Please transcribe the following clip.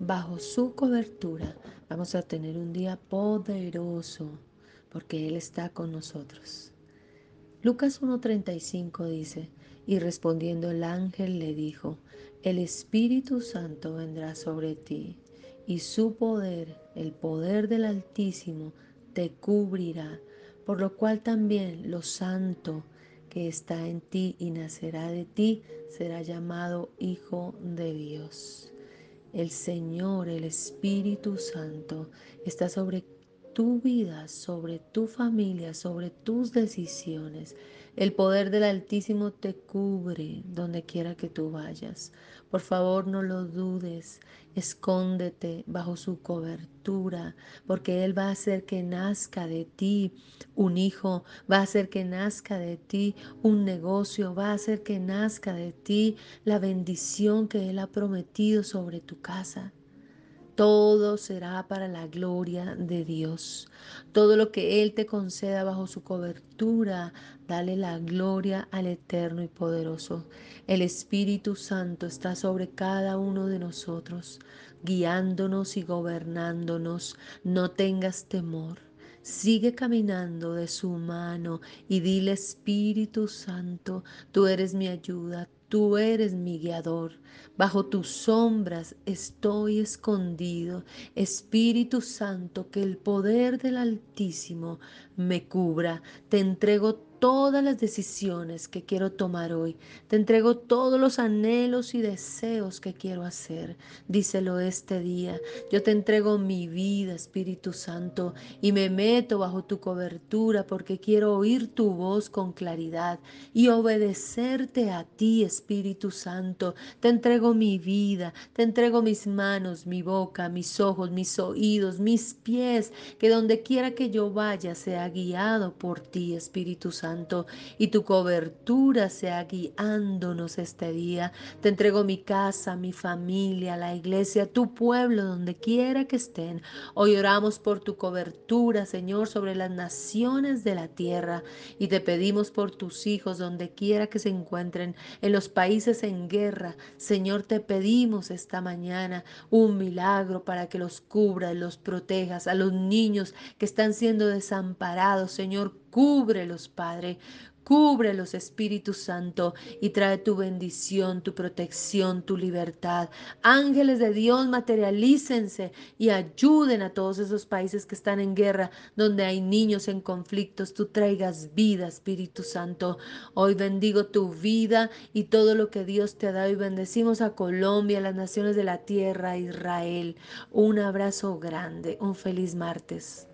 bajo su cobertura vamos a tener un día poderoso porque Él está con nosotros. Lucas 1.35 dice, y respondiendo el ángel le dijo, el Espíritu Santo vendrá sobre ti y su poder, el poder del Altísimo, te cubrirá, por lo cual también lo santo que está en ti y nacerá de ti será llamado Hijo de Dios. El Señor, el Espíritu Santo, está sobre tu vida, sobre tu familia, sobre tus decisiones. El poder del Altísimo te cubre donde quiera que tú vayas. Por favor, no lo dudes. Escóndete bajo su cobertura, porque Él va a hacer que nazca de ti un hijo, va a hacer que nazca de ti un negocio, va a hacer que nazca de ti la bendición que Él ha prometido sobre tu casa. Todo será para la gloria de Dios. Todo lo que Él te conceda bajo su cobertura, dale la gloria al eterno y poderoso. El Espíritu Santo está sobre cada uno de nosotros, guiándonos y gobernándonos. No tengas temor. Sigue caminando de su mano y dile Espíritu Santo, tú eres mi ayuda, Tú eres mi guiador. Bajo tus sombras estoy escondido. Espíritu Santo, que el poder del Altísimo me cubra. Te entrego todas las decisiones que quiero tomar hoy. Te entrego todos los anhelos y deseos que quiero hacer. Díselo este día. Yo te entrego mi vida, Espíritu Santo, y me meto bajo tu cobertura porque quiero oír tu voz con claridad y obedecerte a ti, Espíritu Santo. Te entrego mi vida, te entrego mis manos, mi boca, mis ojos, mis oídos, mis pies, que donde quiera que yo vaya sea guiado por ti, Espíritu Santo y tu cobertura sea guiándonos este día. Te entrego mi casa, mi familia, la iglesia, tu pueblo, donde quiera que estén. Hoy oramos por tu cobertura, Señor, sobre las naciones de la tierra, y te pedimos por tus hijos, donde quiera que se encuentren, en los países en guerra. Señor, te pedimos esta mañana un milagro para que los y los protejas, a los niños que están siendo desamparados, Señor, Cúbrelos, Padre, Cúbrelos, Espíritu Santo, y trae tu bendición, tu protección, tu libertad. Ángeles de Dios, materialícense y ayuden a todos esos países que están en guerra, donde hay niños en conflictos. Tú traigas vida, Espíritu Santo. Hoy bendigo tu vida y todo lo que Dios te ha dado. Y bendecimos a Colombia, a las naciones de la tierra, a Israel. Un abrazo grande, un feliz martes.